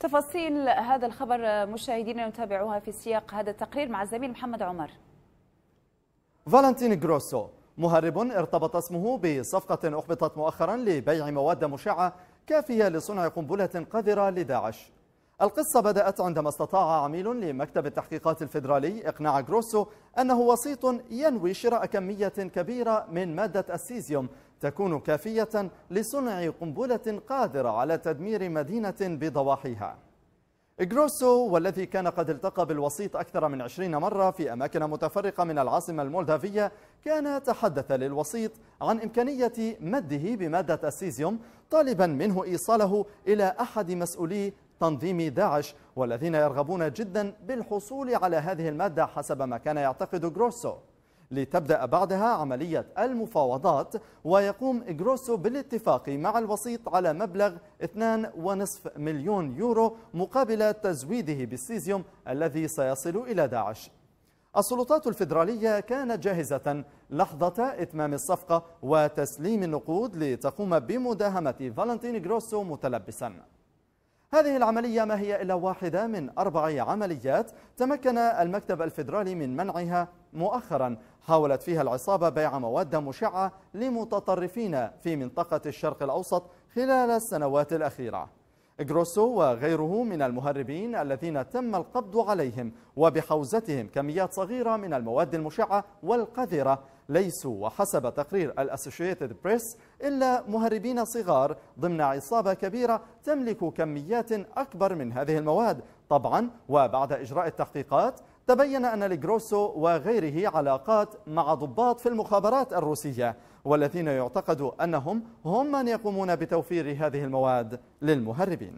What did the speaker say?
تفاصيل هذا الخبر مشاهدينا نتابعها في سياق هذا التقرير مع الزميل محمد عمر فالنتين جروسو مهرب ارتبط اسمه بصفقة أحبطت مؤخرا لبيع مواد مشعة كافية لصنع قنبلة قذرة لداعش القصة بدأت عندما استطاع عميل لمكتب التحقيقات الفيدرالي إقناع جروسو أنه وسيط ينوي شراء كمية كبيرة من مادة السيزيوم تكون كافية لصنع قنبلة قادرة على تدمير مدينة بضواحيها جروسو والذي كان قد التقى بالوسيط أكثر من عشرين مرة في أماكن متفرقة من العاصمة المولدافية كان تحدث للوسيط عن إمكانية مده بمادة السيزيوم طالبا منه إيصاله إلى أحد مسؤولي تنظيم داعش والذين يرغبون جدا بالحصول على هذه المادة حسب ما كان يعتقد جروسو لتبدأ بعدها عملية المفاوضات ويقوم جروسو بالاتفاق مع الوسيط على مبلغ 2.5 مليون يورو مقابل تزويده بالسيزيوم الذي سيصل إلى داعش السلطات الفيدرالية كانت جاهزة لحظة إتمام الصفقة وتسليم النقود لتقوم بمداهمة فالنتين جروسو متلبساً هذه العملية ما هي إلا واحدة من أربع عمليات تمكن المكتب الفيدرالي من منعها مؤخرا حاولت فيها العصابة بيع مواد مشعة لمتطرفين في منطقة الشرق الأوسط خلال السنوات الأخيرة غروسو وغيره من المهربين الذين تم القبض عليهم وبحوزتهم كميات صغيرة من المواد المشعة والقذرة ليسوا وحسب تقرير الأسوشيتد بريس إلا مهربين صغار ضمن عصابة كبيرة تملك كميات أكبر من هذه المواد طبعا وبعد إجراء التحقيقات تبين أن لجروسو وغيره علاقات مع ضباط في المخابرات الروسية والذين يعتقد أنهم هم من يقومون بتوفير هذه المواد للمهربين